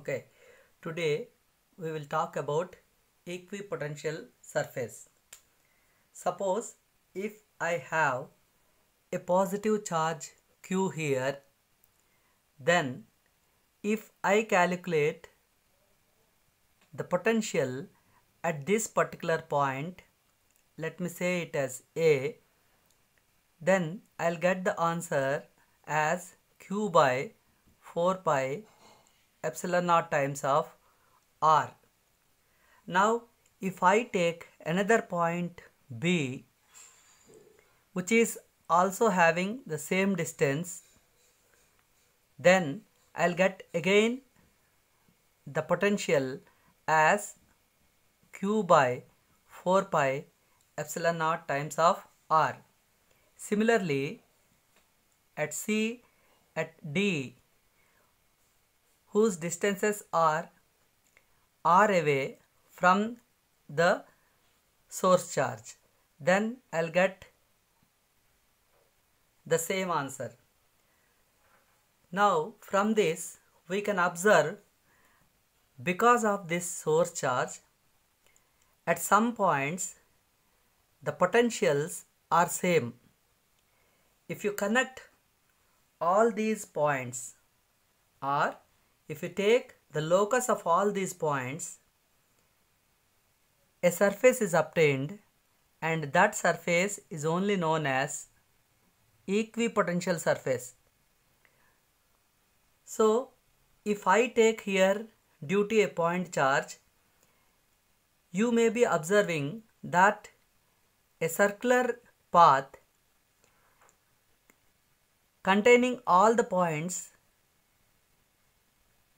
okay today we will talk about equipotential surface suppose if I have a positive charge q here then if I calculate the potential at this particular point let me say it as A then I'll get the answer as q by 4 pi epsilon naught times of r. Now if I take another point B which is also having the same distance then I'll get again the potential as q by 4 pi epsilon naught times of r. Similarly at C at D whose distances are r away from the source charge then I'll get the same answer. Now from this we can observe because of this source charge at some points the potentials are same. If you connect all these points R if you take the locus of all these points, a surface is obtained and that surface is only known as equipotential surface. So, if I take here due to a point charge, you may be observing that a circular path containing all the points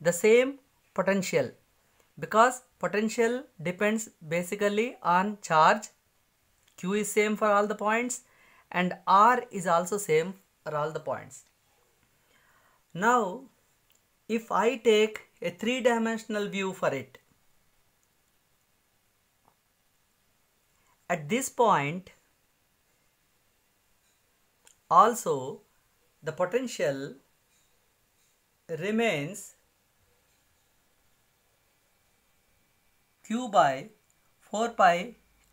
the same potential because potential depends basically on charge q is same for all the points and r is also same for all the points now if i take a three dimensional view for it at this point also the potential remains q by 4 pi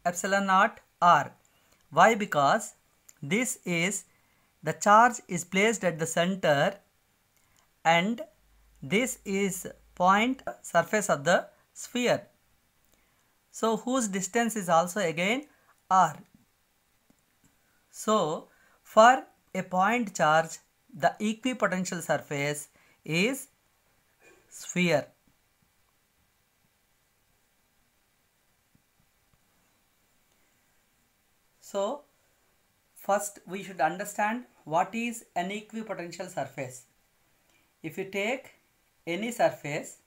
epsilon naught r. Why? Because this is the charge is placed at the center and this is point surface of the sphere. So whose distance is also again r. So for a point charge the equipotential surface is sphere. So first we should understand what is an equipotential surface. If you take any surface,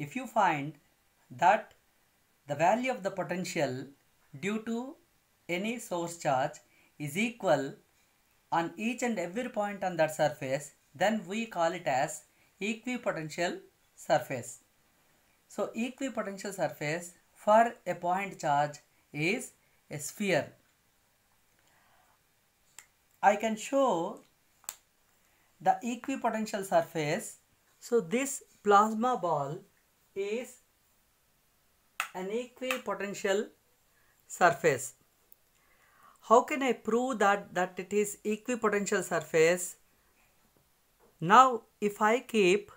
if you find that the value of the potential due to any source charge is equal on each and every point on that surface, then we call it as equipotential surface. So equipotential surface for a point charge is a sphere. I can show the equipotential surface. So this plasma ball is an equipotential surface. How can I prove that, that it is equipotential surface? Now if I keep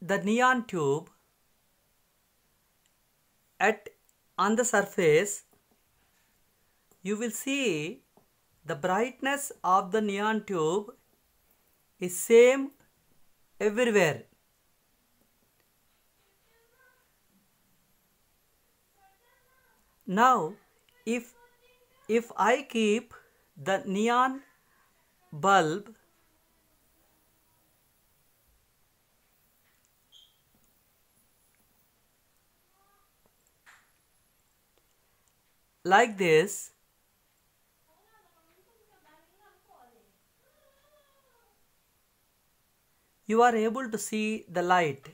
the neon tube at on the surface you will see the brightness of the neon tube is same everywhere. Now, if, if I keep the neon bulb like this you are able to see the light.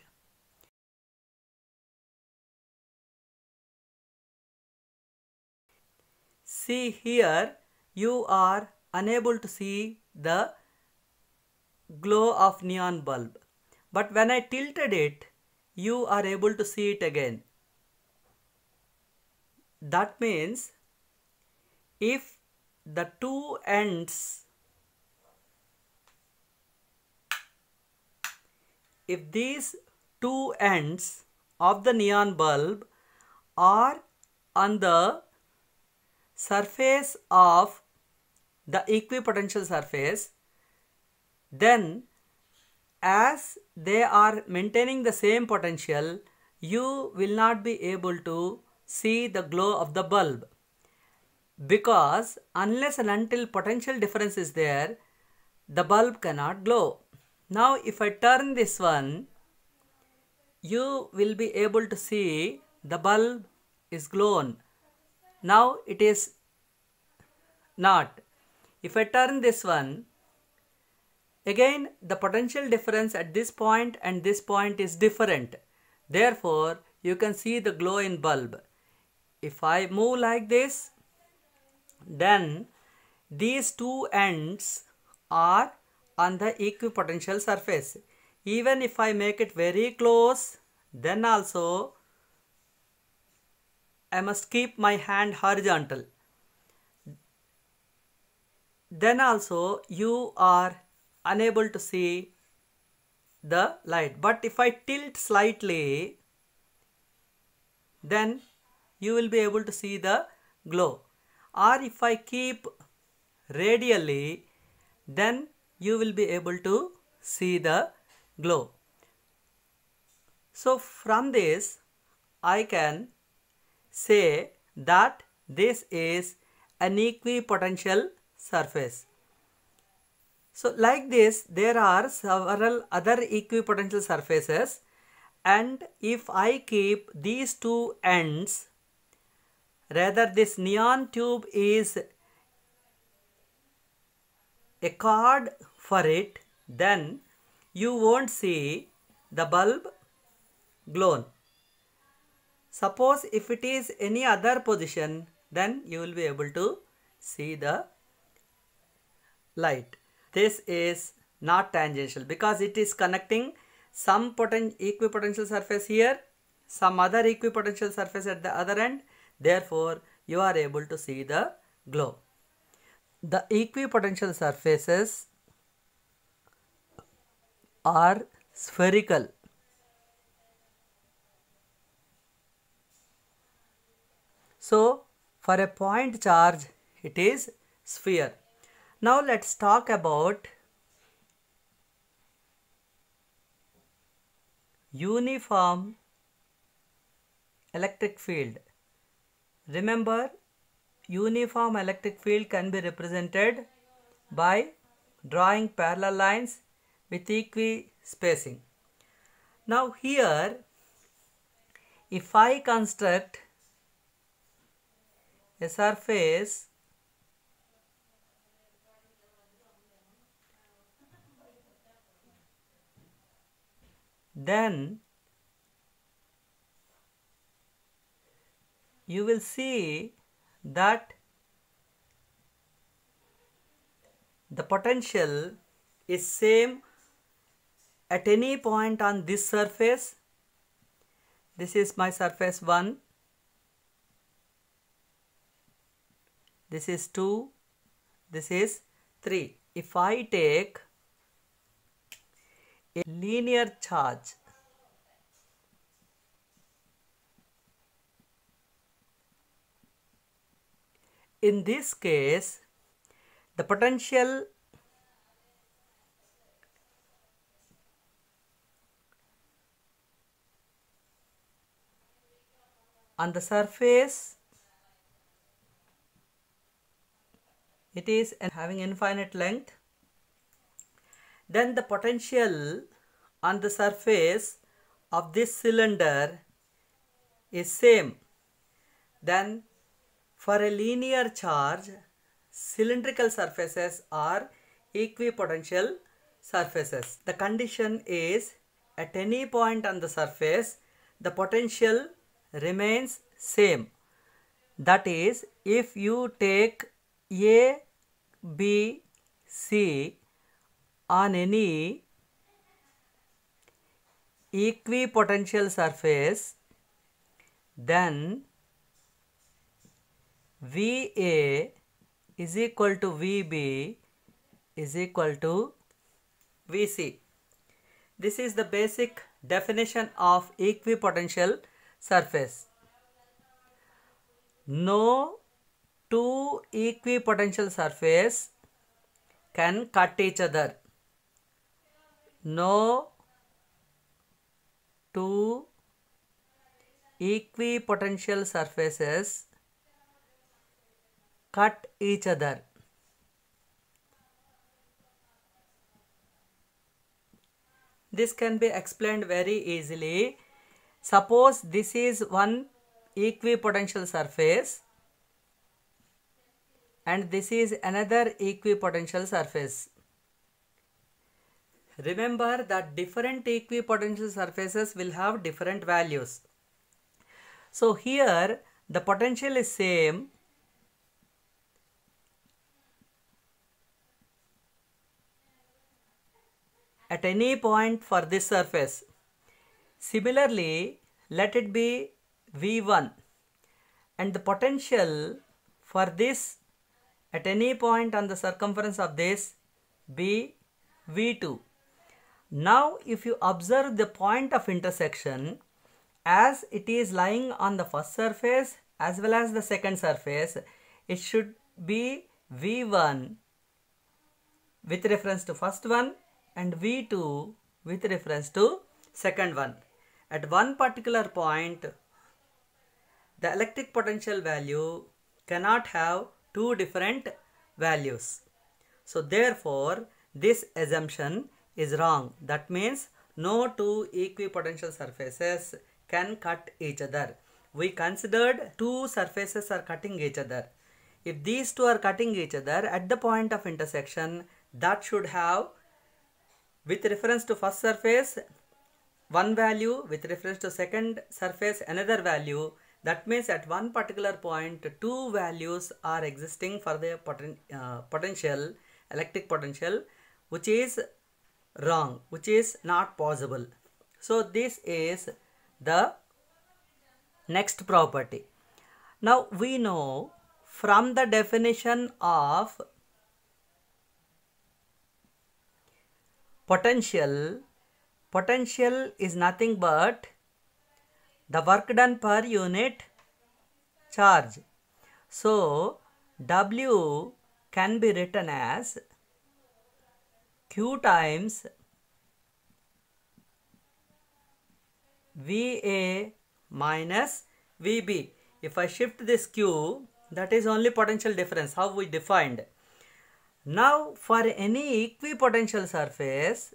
See here, you are unable to see the glow of neon bulb. But when I tilted it, you are able to see it again. That means if the two ends if these two ends of the neon bulb are on the surface of the equipotential surface then as they are maintaining the same potential you will not be able to see the glow of the bulb because unless and until potential difference is there the bulb cannot glow now if I turn this one, you will be able to see the bulb is glown. Now it is not. If I turn this one, again the potential difference at this point and this point is different. Therefore, you can see the glow in bulb. If I move like this, then these two ends are on the equipotential surface. Even if I make it very close, then also I must keep my hand horizontal. Then also you are unable to see the light. But if I tilt slightly, then you will be able to see the glow. Or if I keep radially, then you will be able to see the glow. So from this I can say that this is an equipotential surface. So like this there are several other equipotential surfaces and if I keep these two ends rather this neon tube is a card for it, then you won't see the bulb glow. Suppose if it is any other position, then you will be able to see the light. This is not tangential because it is connecting some poten equipotential surface here, some other equipotential surface at the other end. Therefore, you are able to see the glow. The equipotential surfaces are spherical. So, for a point charge, it is sphere. Now, let's talk about uniform electric field. Remember, uniform electric field can be represented by drawing parallel lines with spacing. Now here if I construct a surface then you will see that the potential is same at any point on this surface this is my surface 1 this is 2 this is 3 if i take a linear charge in this case the potential on the surface it is having infinite length then the potential on the surface of this cylinder is same then for a linear charge, cylindrical surfaces are equipotential surfaces. The condition is at any point on the surface, the potential remains same. That is, if you take A, B, C on any equipotential surface, then VA is equal to VB is equal to VC. This is the basic definition of equipotential surface. No two equipotential surface can cut each other. No two equipotential surfaces cut each other. This can be explained very easily. Suppose this is one equipotential surface and this is another equipotential surface. Remember that different equipotential surfaces will have different values. So here the potential is same at any point for this surface. Similarly, let it be V1 and the potential for this at any point on the circumference of this be V2. Now if you observe the point of intersection as it is lying on the first surface as well as the second surface it should be V1 with reference to first one and V2 with reference to second one. At one particular point, the electric potential value cannot have two different values. So therefore, this assumption is wrong. That means no two equipotential surfaces can cut each other. We considered two surfaces are cutting each other. If these two are cutting each other at the point of intersection, that should have with reference to first surface one value with reference to second surface another value that means at one particular point two values are existing for the poten uh, potential electric potential which is wrong which is not possible so this is the next property now we know from the definition of potential potential is nothing but the work done per unit charge so w can be written as q times va minus vb if i shift this q that is only potential difference how we defined now for any equipotential surface,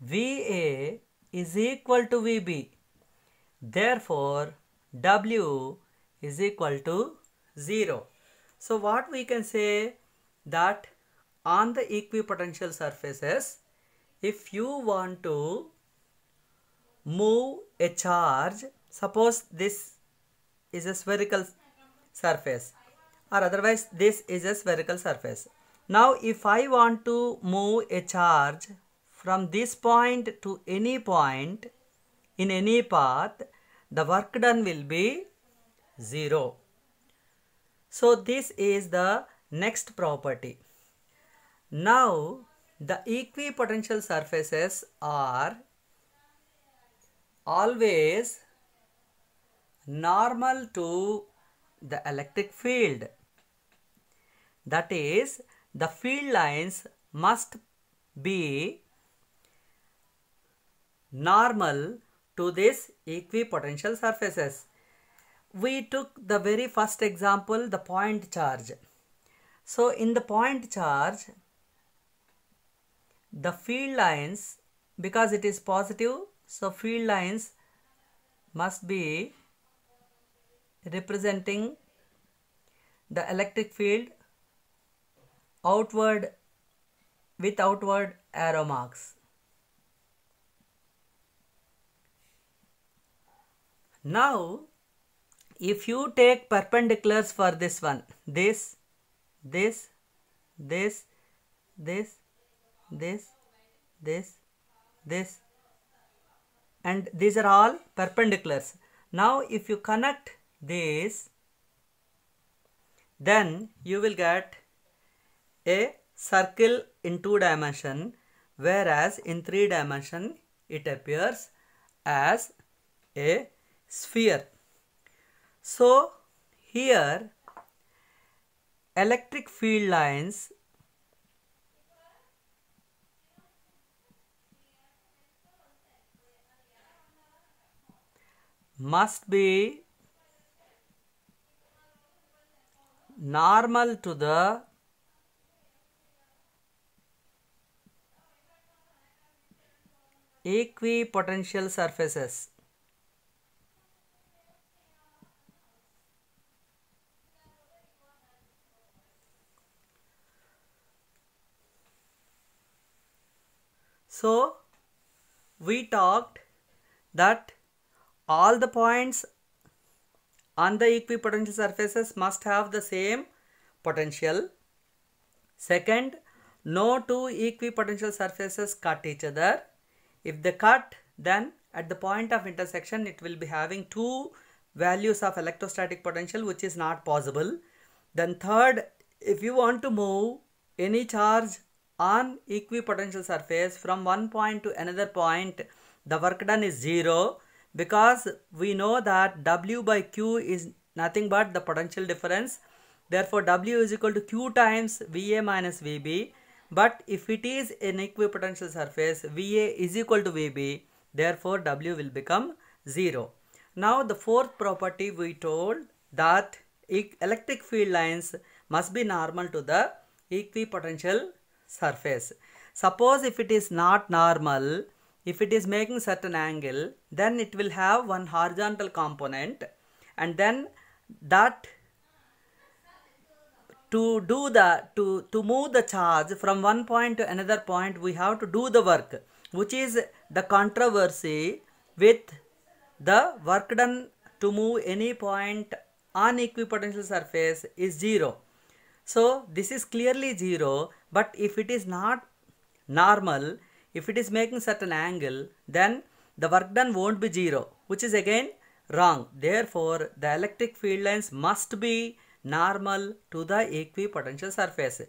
VA is equal to VB. Therefore, W is equal to 0. So what we can say that on the equipotential surfaces, if you want to move a charge suppose this is a spherical surface or otherwise this is a spherical surface now if I want to move a charge from this point to any point in any path the work done will be 0 so this is the next property now the equipotential surfaces are always normal to the electric field. That is, the field lines must be normal to this equipotential surfaces. We took the very first example, the point charge. So, in the point charge, the field lines, because it is positive, so field lines must be representing the electric field outward with outward arrow marks. Now, if you take perpendiculars for this one, this, this, this, this, this, this, this, and these are all perpendiculars. Now if you connect these then you will get a circle in two dimension whereas in three dimension it appears as a sphere. So here electric field lines must be normal to the equipotential surfaces. So, we talked that all the points on the equipotential surfaces must have the same potential. Second, no two equipotential surfaces cut each other. If they cut, then at the point of intersection, it will be having two values of electrostatic potential, which is not possible. Then third, if you want to move any charge on equipotential surface from one point to another point, the work done is zero because we know that W by Q is nothing but the potential difference. Therefore, W is equal to Q times VA minus VB. But if it is an equipotential surface, VA is equal to VB. Therefore, W will become 0. Now, the fourth property we told that electric field lines must be normal to the equipotential surface. Suppose if it is not normal, if it is making certain angle, then it will have one horizontal component and then that to do the to to move the charge from one point to another point we have to do the work which is the controversy with the work done to move any point on equipotential surface is zero so this is clearly zero but if it is not normal if it is making certain angle, then the work done won't be zero, which is again wrong. Therefore, the electric field lines must be normal to the equipotential surface.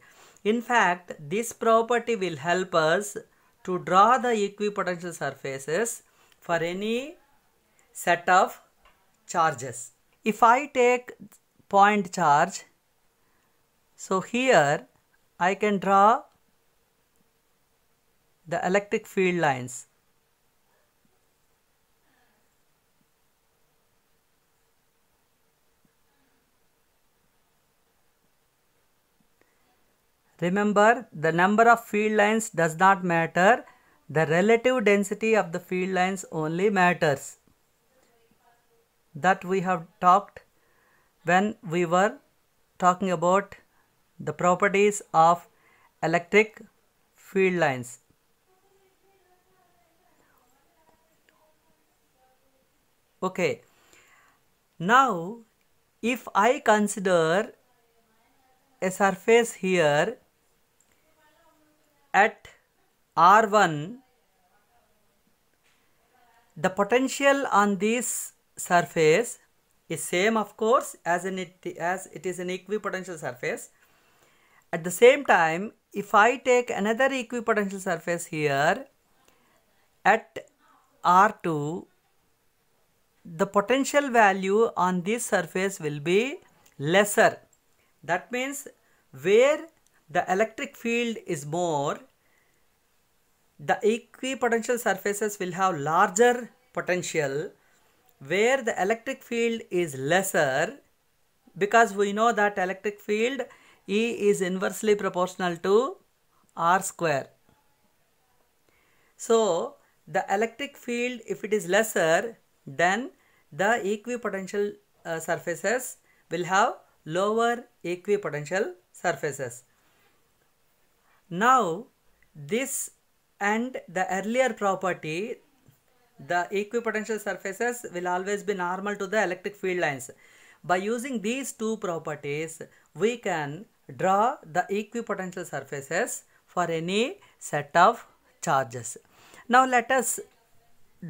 In fact, this property will help us to draw the equipotential surfaces for any set of charges. If I take point charge, so here I can draw the electric field lines. Remember, the number of field lines does not matter. The relative density of the field lines only matters. That we have talked when we were talking about the properties of electric field lines. Okay. Now, if I consider a surface here at R1, the potential on this surface is same of course as, in it, as it is an equipotential surface. At the same time, if I take another equipotential surface here at R2, the potential value on this surface will be lesser. That means where the electric field is more, the equipotential surfaces will have larger potential where the electric field is lesser because we know that electric field E is inversely proportional to R square. So, the electric field if it is lesser then the equipotential uh, surfaces will have lower equipotential surfaces. Now this and the earlier property the equipotential surfaces will always be normal to the electric field lines. By using these two properties we can draw the equipotential surfaces for any set of charges. Now let us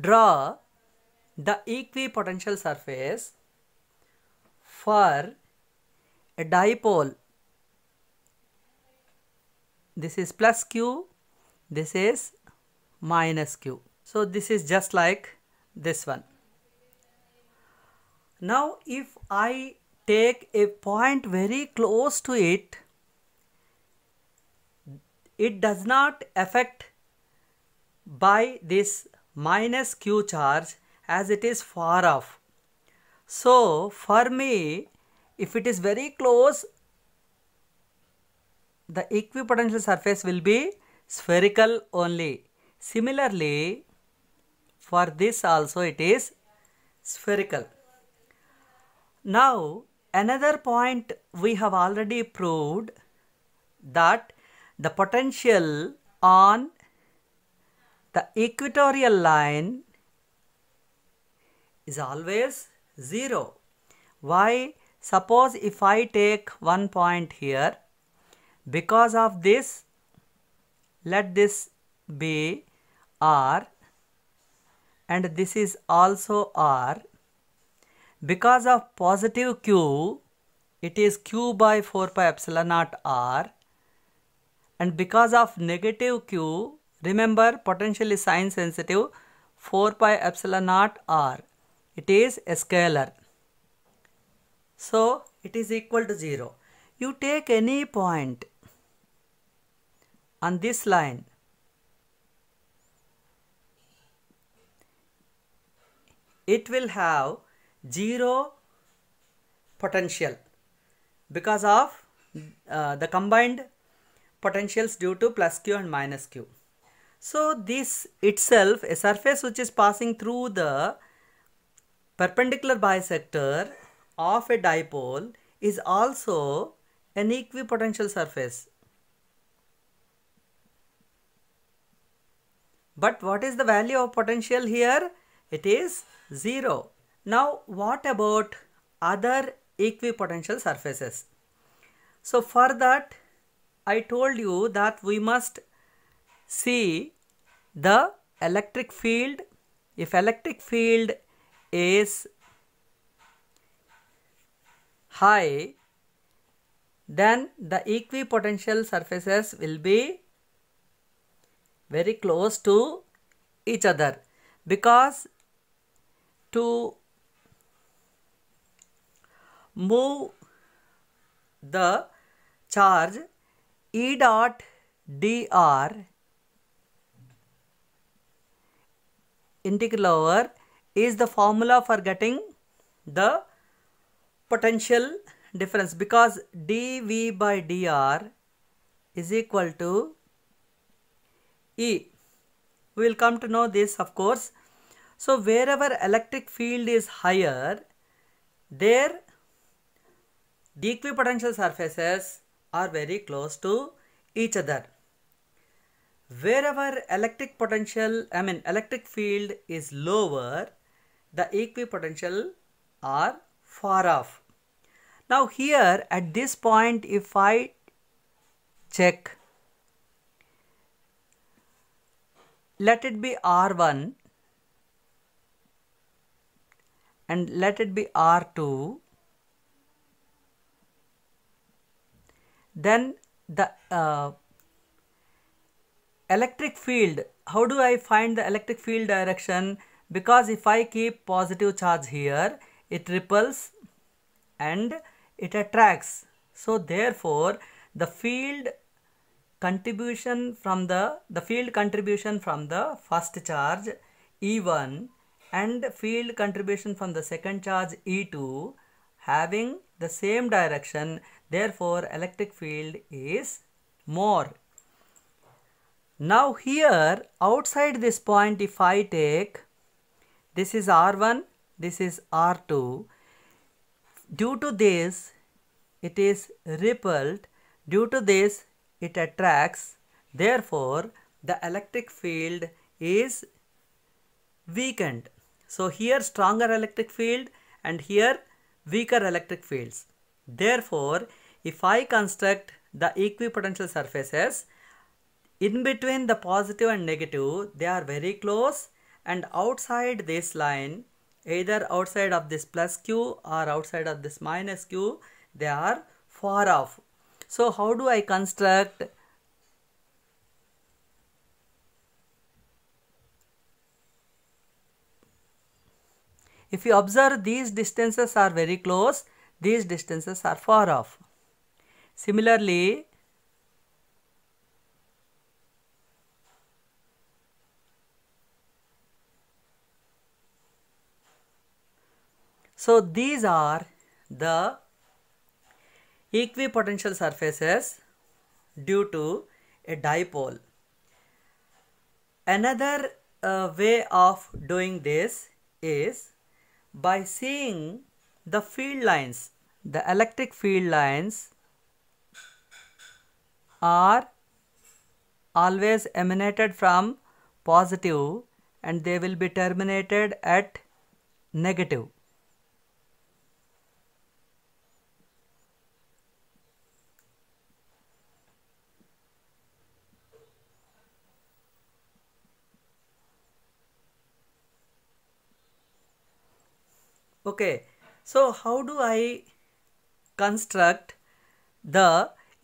draw the equipotential surface for a dipole this is plus q this is minus q so this is just like this one now if i take a point very close to it it does not affect by this minus q charge as it is far off. So, for me, if it is very close, the equipotential surface will be spherical only. Similarly, for this also it is spherical. Now, another point we have already proved that the potential on the equatorial line is always 0. Why? Suppose if I take one point here, because of this, let this be R and this is also R. Because of positive Q, it is Q by 4 pi epsilon naught R and because of negative Q, remember potential is sign sensitive 4 pi epsilon naught R it is a scalar so it is equal to 0 you take any point on this line it will have 0 potential because of uh, the combined potentials due to plus q and minus q. So this itself a surface which is passing through the Perpendicular bisector of a dipole is also an equipotential surface. But what is the value of potential here? It is 0. Now what about other equipotential surfaces? So for that I told you that we must see the electric field. If electric field is high then the equipotential surfaces will be very close to each other because to move the charge E dot dr integral over is the formula for getting the potential difference because dv by dr is equal to E. We will come to know this of course. So wherever electric field is higher, there the equipotential surfaces are very close to each other. Wherever electric potential, I mean electric field is lower, the equipotential are far off. Now here at this point if I check let it be R1 and let it be R2 then the uh, electric field how do I find the electric field direction because if I keep positive charge here it repels and it attracts so therefore the field contribution from the the field contribution from the first charge E1 and field contribution from the second charge E2 having the same direction therefore electric field is more now here outside this point if I take this is R1, this is R2. Due to this, it is repelled. Due to this, it attracts. Therefore, the electric field is weakened. So here stronger electric field and here weaker electric fields. Therefore, if I construct the equipotential surfaces, in between the positive and negative, they are very close and outside this line either outside of this plus q or outside of this minus q they are far off so how do i construct if you observe these distances are very close these distances are far off similarly So these are the equipotential surfaces due to a dipole. Another uh, way of doing this is by seeing the field lines. The electric field lines are always emanated from positive and they will be terminated at negative. okay so how do i construct the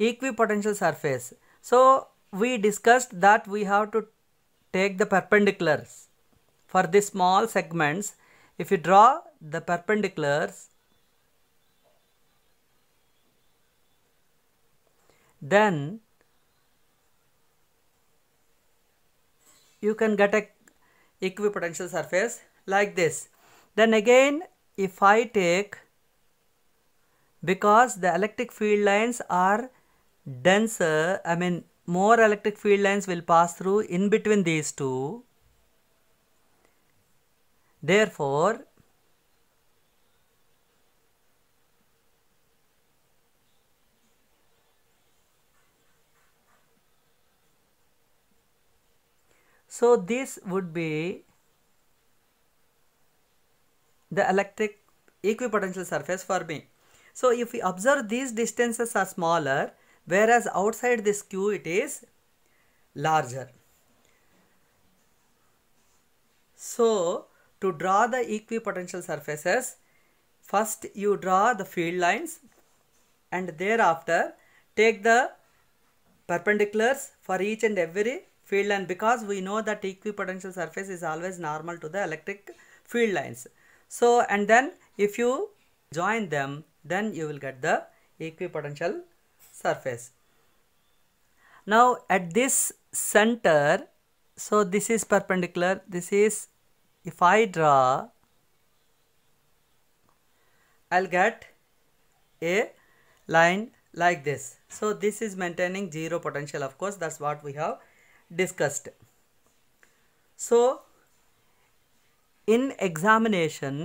equipotential surface so we discussed that we have to take the perpendiculars for the small segments if you draw the perpendiculars then you can get a equipotential surface like this then again if I take because the electric field lines are denser I mean more electric field lines will pass through in between these two therefore So this would be the electric equipotential surface for me. So if we observe these distances are smaller whereas outside this Q it is larger. So to draw the equipotential surfaces first you draw the field lines and thereafter take the perpendiculars for each and every field line because we know that equipotential surface is always normal to the electric field lines. So and then if you join them then you will get the equipotential surface. Now at this center so this is perpendicular this is if I draw I'll get a line like this. So this is maintaining zero potential of course that's what we have discussed. So in examination,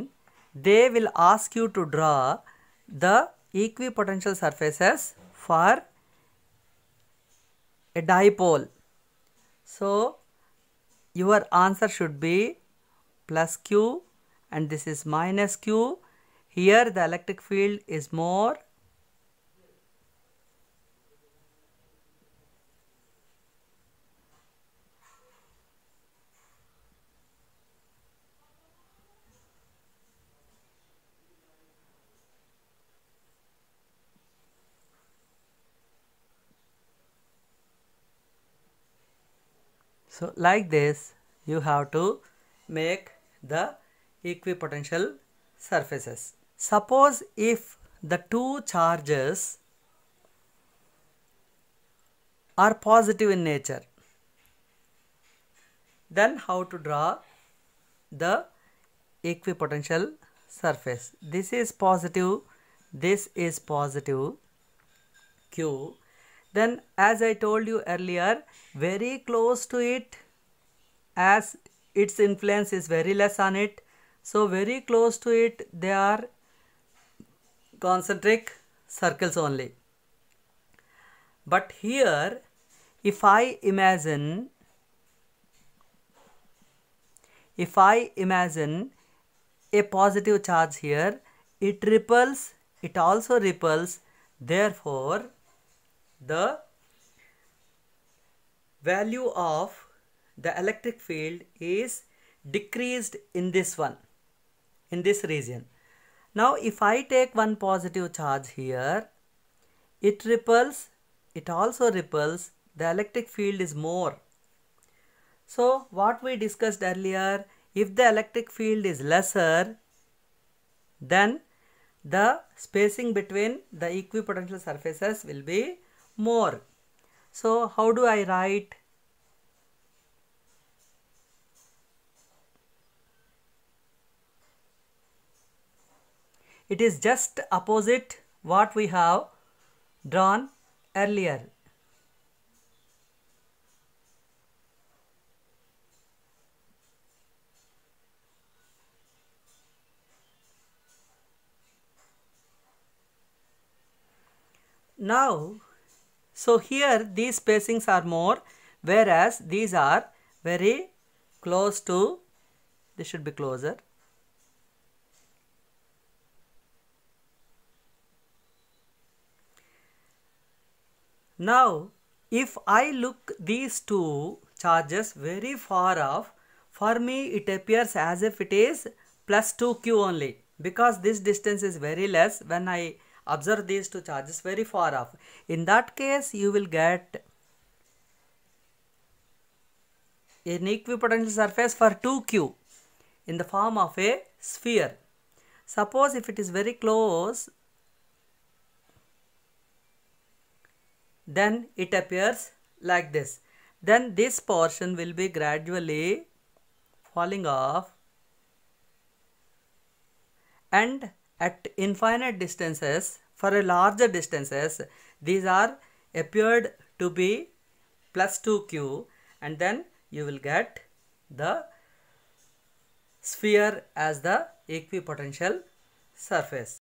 they will ask you to draw the equipotential surfaces for a dipole. So, your answer should be plus q and this is minus q. Here the electric field is more So like this you have to make the equipotential surfaces. Suppose if the two charges are positive in nature then how to draw the equipotential surface this is positive this is positive q then as I told you earlier, very close to it as its influence is very less on it. So very close to it they are concentric circles only. But here if I imagine if I imagine a positive charge here it repels it also repels therefore the value of the electric field is decreased in this one in this region now if I take one positive charge here it repels it also repels the electric field is more so what we discussed earlier if the electric field is lesser then the spacing between the equipotential surfaces will be more. So, how do I write? It is just opposite what we have drawn earlier. Now, so here these spacings are more whereas these are very close to, This should be closer. Now if I look these two charges very far off, for me it appears as if it is plus 2q only because this distance is very less when I observe these two charges very far off in that case you will get an equipotential surface for 2q in the form of a sphere suppose if it is very close then it appears like this then this portion will be gradually falling off and at infinite distances for a larger distances these are appeared to be plus 2q and then you will get the sphere as the equipotential surface.